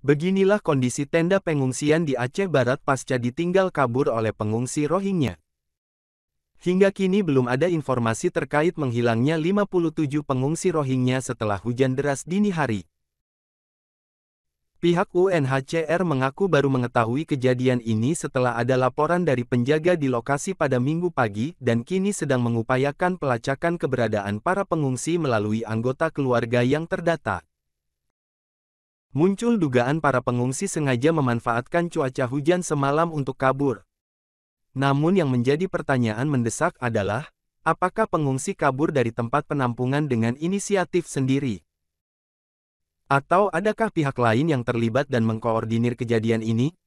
Beginilah kondisi tenda pengungsian di Aceh Barat pasca ditinggal kabur oleh pengungsi Rohingya. Hingga kini belum ada informasi terkait menghilangnya 57 pengungsi Rohingya setelah hujan deras dini hari. Pihak UNHCR mengaku baru mengetahui kejadian ini setelah ada laporan dari penjaga di lokasi pada minggu pagi dan kini sedang mengupayakan pelacakan keberadaan para pengungsi melalui anggota keluarga yang terdata. Muncul dugaan para pengungsi sengaja memanfaatkan cuaca hujan semalam untuk kabur. Namun yang menjadi pertanyaan mendesak adalah, apakah pengungsi kabur dari tempat penampungan dengan inisiatif sendiri? Atau adakah pihak lain yang terlibat dan mengkoordinir kejadian ini?